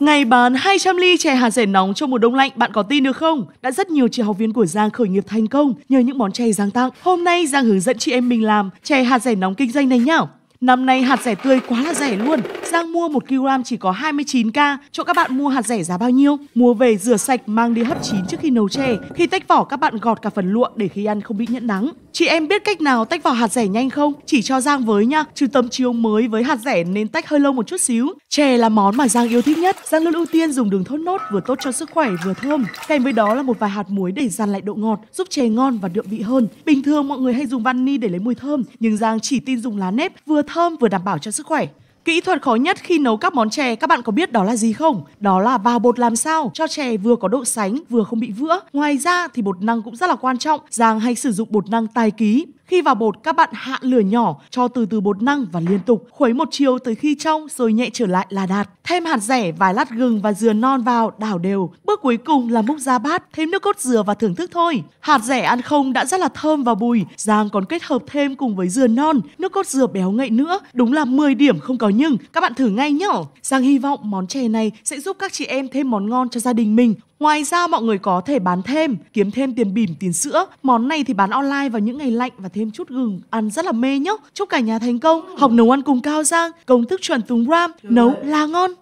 Ngày bán 200 ly chè hạt rẻ nóng trong mùa đông lạnh, bạn có tin được không? Đã rất nhiều chị học viên của Giang khởi nghiệp thành công nhờ những món chè Giang tặng. Hôm nay Giang hướng dẫn chị em mình làm chè hạt rẻ nóng kinh doanh này nhá. Năm nay hạt rẻ tươi quá là rẻ luôn, đang mua 1 kg chỉ có 29k. Cho các bạn mua hạt rẻ giá bao nhiêu? Mua về rửa sạch mang đi hấp chín trước khi nấu chè. Khi tách vỏ các bạn gọt cả phần lụa để khi ăn không bị nhẫn nắng. Chị em biết cách nào tách vỏ hạt rẻ nhanh không? Chỉ cho Giang với nha, Trừ tấm chiếu mới với hạt rẻ nên tách hơi lâu một chút xíu. Chè là món mà Giang yêu thích nhất, Giang luôn ưu tiên dùng đường thốt nốt vừa tốt cho sức khỏe vừa thơm. Kèm với đó là một vài hạt muối để dàn lại độ ngọt, giúp chè ngon và đượm vị hơn. Bình thường mọi người hay dùng vani để lấy mùi thơm, nhưng Giang chỉ tin dùng lá nếp vừa thơm vừa đảm bảo cho sức khỏe. Kỹ thuật khó nhất khi nấu các món chè các bạn có biết đó là gì không? Đó là vào bột làm sao cho chè vừa có độ sánh vừa không bị vữa. Ngoài ra thì bột năng cũng rất là quan trọng. Giang hay sử dụng bột năng tài ký. Khi vào bột các bạn hạ lửa nhỏ cho từ từ bột năng và liên tục khuấy một chiều tới khi trong rồi nhẹ trở lại là đạt. Thêm hạt rẻ, vài lát gừng và dừa non vào, đảo đều. Bước cuối cùng là múc ra bát, thêm nước cốt dừa và thưởng thức thôi. Hạt rẻ ăn không đã rất là thơm và bùi, Giang còn kết hợp thêm cùng với dừa non, nước cốt dừa béo ngậy nữa. Đúng là 10 điểm không có nhưng, các bạn thử ngay nhở. Giang hy vọng món chè này sẽ giúp các chị em thêm món ngon cho gia đình mình. Ngoài ra mọi người có thể bán thêm, kiếm thêm tiền bỉm, tiền sữa. Món này thì bán online vào những ngày lạnh và thêm chút gừng, ăn rất là mê nhá. Chúc cả nhà thành công, học nấu ăn cùng Cao Giang, công thức chuẩn tùng ram, nấu là ngon.